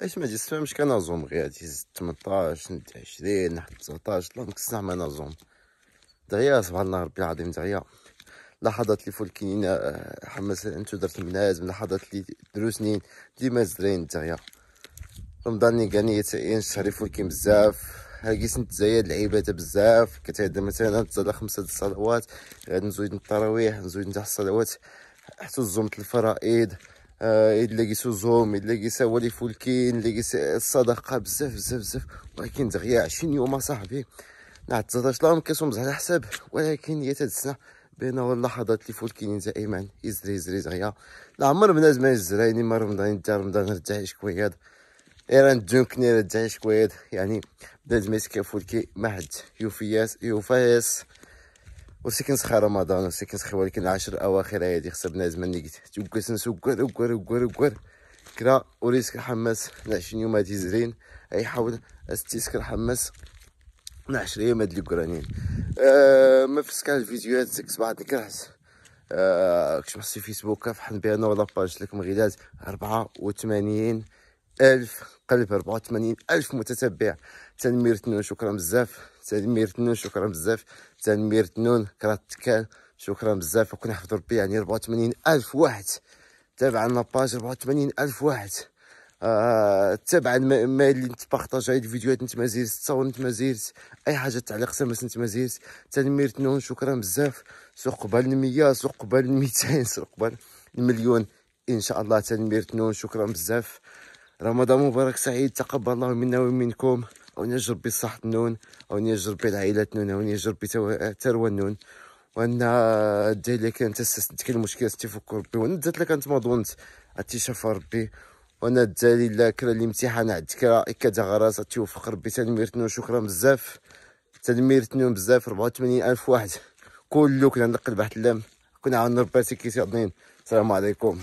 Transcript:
اش ما كان ازوم غير هادي 18 نتا 20 حتى 19 لا نكسع ما نظوم دغيا سبحان الله ربي العظيم دغيا لاحظت لي فولكين حماس انتو درت منازم لاحظت لي دروسنين ديما زرين دغيا رمضان اللي كاني تاين شهري فولكين بزاف هاكيس نتزايد العباده بزاف كتعدى مثلا تصلى خمسه د الصلوات غادي نزويد التراويح نزويد نتاع الصلوات حتى زومت الفرائض الا آه، زوم الا قيسا وليف فولكين الا قيسا الصدقه بزاف بزاف بزاف ولكن دغيا 20 يوم صاحبي نعتذرش لهم كيصوم على حساب ولكن هي تدسنا بين اللحظات اللي فولكين دائما يزري يزري دغيا العمر بنادم يزريني ما يعني رمضان يدار رمضان رجع شكويات ايران دونكني رجع شكويات يعني بنادم يسكي فولكي ما حد يوفياس يوفاس وسي كنسخى رمضان وسي كنسخى ولكن عشر اواخر هادي خسرنا زمان اللي قلت وكسنس كوار كوار كوار كوار كرا وريسك حماس نعشين يوم هادي زرين اي حاول استيسكر حماس نعشر يوم هاد الكرانين أه ما فسكع الفيديوهات سكس بعض الكرهس كنت محصي فيسبوك فحن بيانو لاباج لكم غيدات 84 ألف قلب 84 ألف متتبع تنمير تنون شكرا بزاف تنمير تنون شكرا بزاف تنمير تنون كرات تكال شكرا بزاف وكنا حفظ ربي يعني 84 ألف واحد تابع لنا باج 84 ألف واحد آه تابع ما اللي نتبارطاج هاد الفيديوهات نتما زيرت التصاور نتما زيرت اي حاجه تعليق سمس نتما زيرت تنمير تنون شكرا بزاف سوق قبل المية سوق قبل الميتين سوق قبل المليون ان شاء الله تنمير تنون شكرا بزاف رمضان مبارك سعيد تقبل الله منا ومنكم أون يجرب بصحة النون أون يجرب العائلة النون أون يجرب تروى النون وانا الدالية كانت أسست كل المشكلة تفك ربي وأنا انت ما كانت مضونت شفا ربي وأنا الدالي لا كرا الامتحان عاد كرا كذا غراس توفق ربي تنميرتنو شكرا بزاف تنميرتنو بزاف 84 ألف واحد كلو كنا نقل واحد اللام كنا عن رباتي كيسير السلام عليكم